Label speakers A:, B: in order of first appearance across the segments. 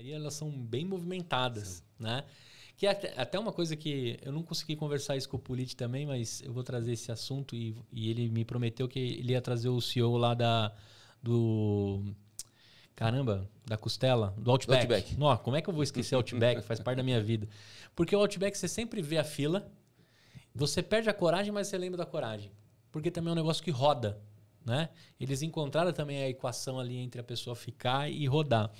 A: engenharia elas são bem movimentadas, Sim. né? Que é até uma coisa que eu não consegui conversar isso com o Politi também, mas eu vou trazer esse assunto e, e, ele me prometeu que ele ia trazer o CEO lá da do caramba, da costela, do Outback. Outback. Não, como é que eu vou esquecer Outback? Faz parte da minha vida. Porque o Outback você sempre vê a fila, você perde a coragem, mas você lembra da coragem. Porque também é um negócio que roda. Né? Eles encontraram também a equação ali entre a pessoa ficar e rodar.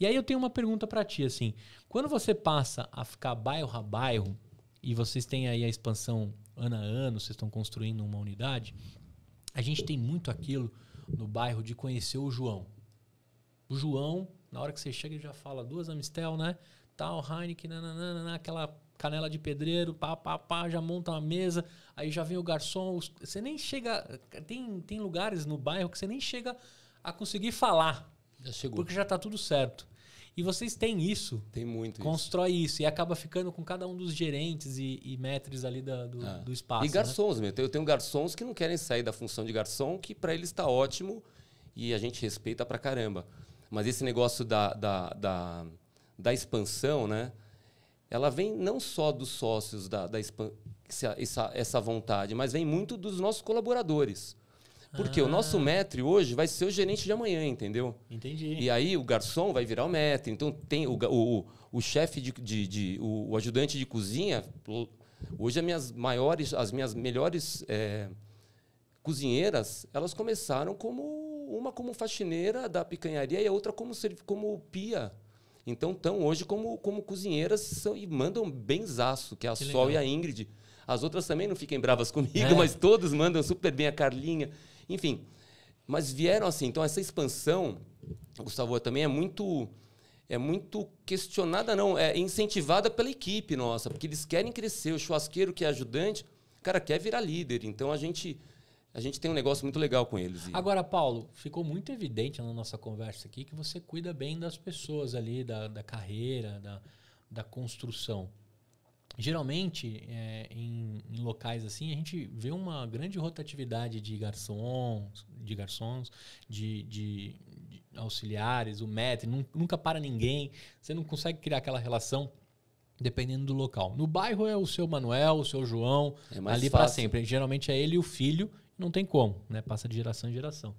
A: E aí eu tenho uma pergunta para ti, assim, quando você passa a ficar bairro a bairro e vocês têm aí a expansão ano a ano, vocês estão construindo uma unidade, a gente tem muito aquilo no bairro de conhecer o João. O João, na hora que você chega, ele já fala duas Amistel, né? Tal, Heineken, nananana, aquela canela de pedreiro, pá, pá, pá, já monta uma mesa, aí já vem o garçom. Você nem chega. Tem, tem lugares no bairro que você nem chega a conseguir falar. Já chegou. Porque já está tudo certo. E vocês têm isso.
B: Tem muito Constrói
A: isso. isso. e acaba ficando com cada um dos gerentes e, e ali da, do, ah. do, espaço. E né? garçons,
B: né? eu tenho garçons que não querem sair da função de garçom, que para eles está ótimo e a gente respeita pra caramba. Mas esse negócio da, da, da, da expansão, né? ela vem não só dos sócios da, da essa, essa vontade, mas vem muito dos nossos colaboradores. Porque ah. o nosso ah. metre hoje vai ser o gerente de amanhã, entendeu? Entendi. E aí o garçom vai virar o metre. Então tem o, o, o chefe de, de, de o, o, ajudante de cozinha. Hoje as minhas maiores, as minhas melhores é, cozinheiras, elas começaram como uma como faxineira da picanharia e a outra como, como pia então estão hoje como, como cozinheiras são, e mandam benzaço, que é a que Sol legal. e a Ingrid. As outras também não fiquem bravas comigo, é. mas todas mandam super bem, a Carlinha. Enfim, mas vieram assim. Então essa expansão, Gustavo, também é muito é muito questionada, não, é incentivada pela equipe nossa, porque eles querem crescer. O churrasqueiro que é ajudante, cara, quer virar líder. Então a gente a gente tem um negócio muito legal com eles. Agora,
A: Paulo, ficou muito evidente na nossa conversa aqui que você cuida bem das pessoas ali, da, da carreira, da, da construção. Geralmente, é, em, em, locais assim, a gente vê uma grande rotatividade de garçons, de garçons, de, de, de auxiliares, o metro, nunca para ninguém, você não consegue criar aquela relação dependendo do local. No bairro é o seu Manuel, o seu João, é ali para sempre. Geralmente é ele e o filho não tem como, né? Passa de geração em geração.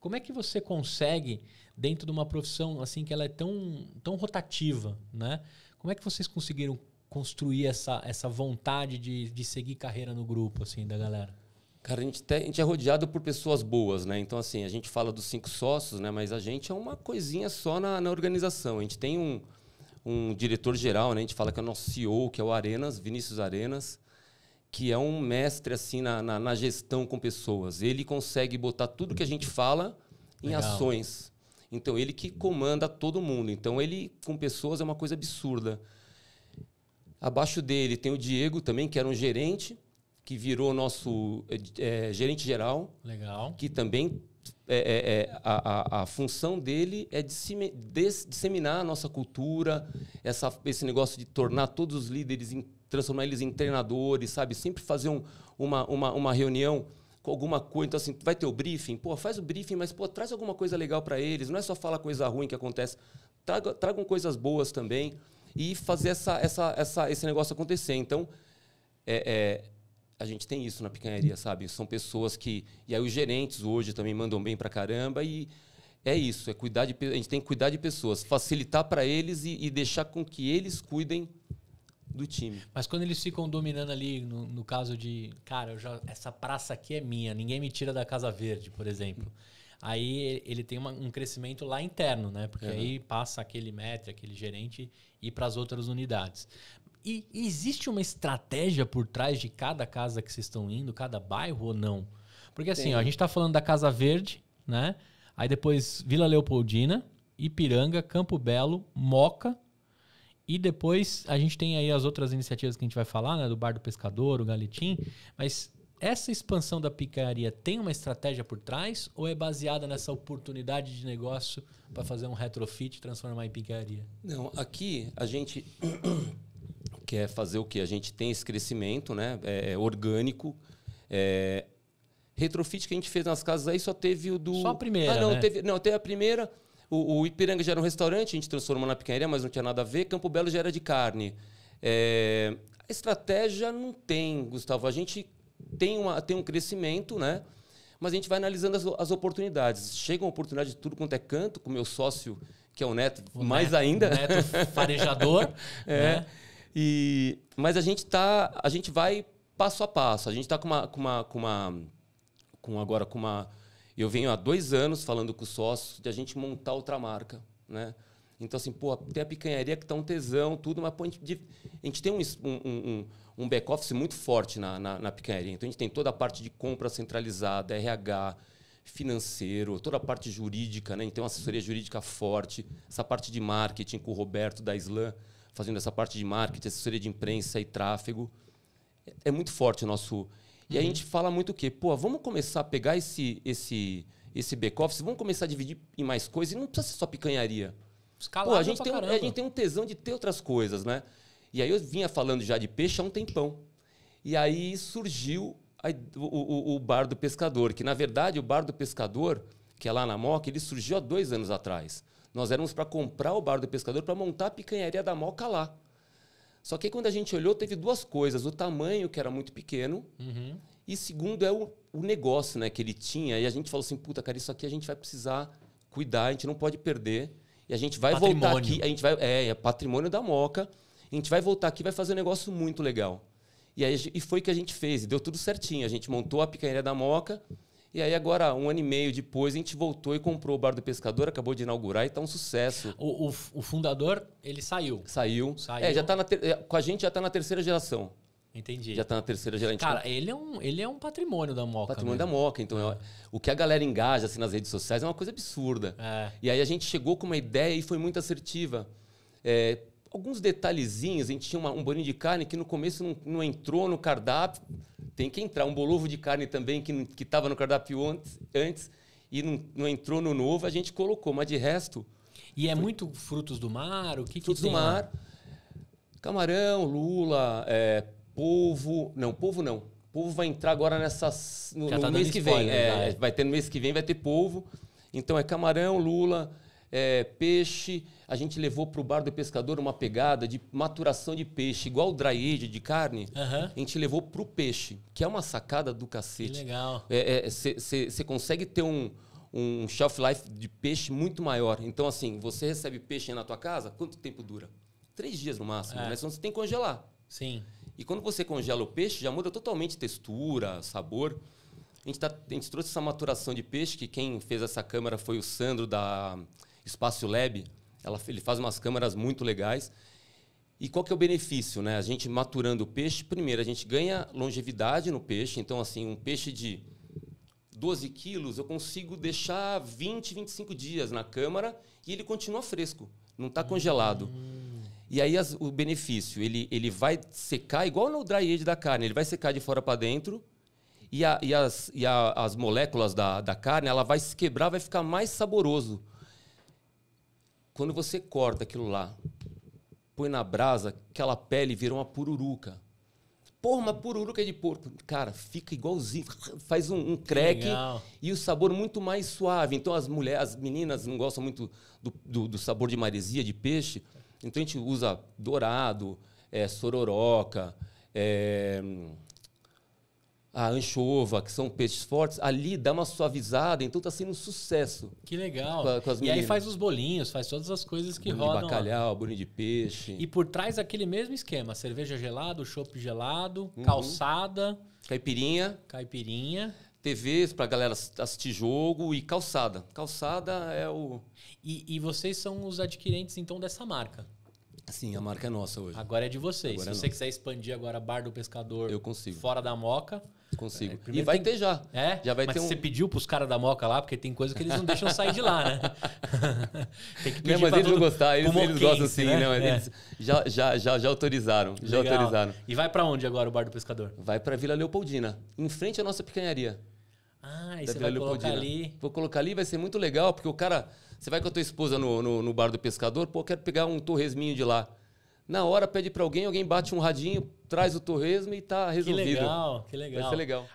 A: Como é que você consegue, dentro de uma profissão assim que ela é tão, tão rotativa, né? Como é que vocês conseguiram construir essa, essa vontade de, de seguir carreira no grupo, assim, da galera?
B: Cara, a gente, te, a gente é rodeado por pessoas boas, né? Então, assim, a gente fala dos cinco sócios, né? Mas a gente é uma coisinha só na, na organização. A gente tem um, um diretor-geral, né? A gente fala que é o nosso CEO, que é o Arenas, Vinícius Arenas que é um mestre assim na, na, na, gestão com pessoas. Ele consegue botar tudo que a gente fala em Legal. ações. Então ele que comanda todo mundo. Então ele com pessoas é uma coisa absurda. Abaixo dele tem o Diego também, que era um gerente, que virou nosso é, gerente geral. Legal. Que também é, é, é, a, a, a, função dele é disseminar a nossa cultura, essa, esse negócio de tornar todos os líderes transformar eles em treinadores, sabe? Sempre fazer um, uma, uma, uma reunião com alguma coisa. Então, assim, vai ter o briefing? Pô, faz o briefing, mas, pô, traz alguma coisa legal para eles. Não é só falar coisa ruim que acontece. Traga, tragam coisas boas também e fazer essa, essa, essa, esse negócio acontecer. Então, é, é, a gente tem isso na picanharia, sabe? São pessoas que. E aí, os gerentes hoje também mandam bem para caramba e. É isso, é cuidar de, a gente tem que cuidar de pessoas, facilitar para eles e, e deixar com que eles cuidem do time.
A: Mas quando eles ficam dominando ali, no, no caso de, cara, já, essa praça aqui é minha, ninguém me tira da Casa Verde, por exemplo. Aí ele tem uma, um crescimento lá interno, né? Porque uhum. aí passa aquele metro, aquele gerente e para as outras unidades. E existe uma estratégia por trás de cada casa que vocês estão indo, cada bairro ou não? Porque assim, ó, a gente está falando da Casa Verde, né? Aí depois Vila Leopoldina, Ipiranga, Campo Belo, Moca e depois a gente tem aí as outras iniciativas que a gente vai falar, né? Do Bar do Pescador, o Galetim. Mas essa expansão da picaria tem uma estratégia por trás ou é baseada nessa oportunidade de negócio para fazer um retrofit e transformar em picaria?
B: Não, aqui a gente quer fazer o que? A gente tem esse crescimento né? É, é, orgânico. É, retrofit que a gente fez nas casas aí só teve o do. Só a primeira. Ah, não, né? teve, não, teve a primeira. O, o, Ipiranga já era um restaurante, a gente transformou na picanharia, mas não tinha nada a ver. Campo Belo já era de carne. É, a estratégia não tem, Gustavo. A gente tem, uma, tem um crescimento, né? Mas a gente vai analisando as, as oportunidades. Chega uma oportunidade de tudo quanto é canto, com o meu sócio, que é o Neto, o mais neto, ainda. Neto farejador. é. Né? E, mas a gente tá, a gente vai passo a passo. A gente está com uma, com uma, com uma, com agora com uma eu venho há dois anos falando com os sócios de a gente montar outra marca, né? Então, assim, pô, tem a picanharia que tá um tesão, tudo, mas pô, a, gente, a gente tem um, um, um, um back-office muito forte na, na, na picanharia. Então, a gente tem toda a parte de compra centralizada, RH, financeiro, toda a parte jurídica, né? Então, uma assessoria jurídica forte, essa parte de marketing com o Roberto da Islam, fazendo essa parte de marketing, assessoria de imprensa e tráfego. É, é muito forte o nosso e a uhum. gente fala muito o quê? Pô, vamos começar a pegar esse, esse, esse back-office, vamos começar a dividir em mais coisas e não precisa ser só picanharia. Pô, a gente, tem um, a gente tem um tesão de ter outras coisas, né? E aí eu vinha falando já de peixe há um tempão. E aí surgiu a, o, o, o, Bar do Pescador, que na verdade o Bar do Pescador, que é lá na Moca, ele surgiu há dois anos atrás. Nós éramos para comprar o Bar do Pescador para montar a picanharia da Moca lá. Só que quando a gente olhou, teve duas coisas. O tamanho, que era muito pequeno, uhum. e segundo é o, o, negócio né, que ele tinha. E a gente falou assim, puta, cara, isso aqui a gente vai precisar cuidar, a gente não pode perder. E a gente vai patrimônio. voltar aqui, a gente vai. É, é patrimônio da Moca. A gente vai voltar aqui vai fazer um negócio muito legal. E, aí, e foi o que a gente fez, e deu tudo certinho. A gente montou a picanha da Moca e aí, agora, um ano e meio depois, a gente voltou e comprou o Bar do Pescador, acabou de inaugurar e tá um sucesso. O, o, o fundador, ele saiu. Saiu. Saiu. É, já tá na ter... É, com a gente já tá na terceira geração. Entendi. Já tá na terceira geração. Cara, ele é, um, ele é um patrimônio da Moca. Patrimônio mesmo. Né? da Moca. Então, é. o que a galera engaja assim, nas redes sociais é uma coisa absurda. É. E aí a gente chegou com uma ideia e foi muito assertiva. É, alguns detalhezinhos, a gente tinha uma, um bolinho de carne que no começo não, não entrou no cardápio tem que entrar. Um bolovo de carne também que estava no cardápio antes, antes e não, não, entrou no novo, a gente colocou. Mas de resto.
A: E é muito frutos do mar? O
B: que Frutos que do mar. Camarão, lula, é, polvo. Não, polvo não. Polvo vai entrar agora nessas. No, no tá mês que spoiler, vem. É, é, vai ter no mês que vem, vai ter polvo. Então é camarão, lula, é, peixe, a gente levou para o bar do pescador uma pegada de maturação de peixe, igual o dry age de carne, uhum. a gente levou para o peixe, que é uma sacada do cacete. Que legal. Você é, é, consegue ter um, um shelf life de peixe muito maior. Então, assim, você recebe peixe na tua casa, quanto tempo dura? Três dias no máximo, é. né? você tem que congelar. Sim. E quando você congela o peixe, já muda totalmente textura, sabor. A gente, tá, a gente trouxe essa maturação de peixe, que quem fez essa câmera foi o Sandro da Espaço Lab, ela, ele faz umas câmaras muito legais. E qual que é o benefício? Né? A gente maturando o peixe, primeiro, a gente ganha longevidade no peixe. Então, assim, um peixe de 12 quilos, eu consigo deixar 20, 25 dias na câmara e ele continua fresco, não está congelado. Hum. E aí as, o benefício, ele, ele vai secar igual no dry age da carne, ele vai secar de fora para dentro e, a, e, as, e a, as moléculas da, da carne, ela vai se quebrar, vai ficar mais saboroso. Quando você corta aquilo lá, põe na brasa, aquela pele vira uma pururuca. Porra, uma pururuca de porco. Cara, fica igualzinho. Faz um, um creque e o sabor muito mais suave. Então as mulheres, as meninas não gostam muito do, do, do sabor de maresia, de peixe. Então a gente usa dourado, é, sororoca, é, a anchova, que são peixes fortes, ali dá uma suavizada, então tá sendo um sucesso. Que legal. Com, com e aí faz os
A: bolinhos, faz todas as coisas que bolinho rodam. De bacalhau,
B: bolinho de peixe. E
A: por trás aquele mesmo esquema, cerveja gelada, chopp gelado, uhum. calçada, caipirinha, caipirinha, TVs para galera assistir jogo e
B: calçada.
A: Calçada é o E, e vocês são os adquirentes então dessa marca?
B: Sim, a marca é nossa hoje. Agora é de vocês. Agora é Se é você nossa. quiser
A: expandir agora Bar do Pescador eu consigo. fora da Moca. Consigo. É, e vai tem... ter já. É? Já vai Mas ter um... você pediu pros caras da Moca lá, porque tem coisa que eles não deixam sair de lá, né?
B: tem que pedir não, mas pra eles vão gostar, eles, eles gostam sim, né? Não, é. eles já, já, já, já autorizaram. Legal. Já autorizaram. E vai para onde agora o Bar do Pescador? Vai para Vila Leopoldina, em frente à nossa picanharia. Ah, e tá vai colocar ali. Vou colocar ali, vai ser muito legal, porque o cara. Você vai com a tua esposa no, no, no bar do pescador, pô, quero pegar um torresminho de lá. Na hora pede para alguém, alguém bate um radinho, traz o torresmo e tá resolvido. Que legal, que legal. Vai ser legal.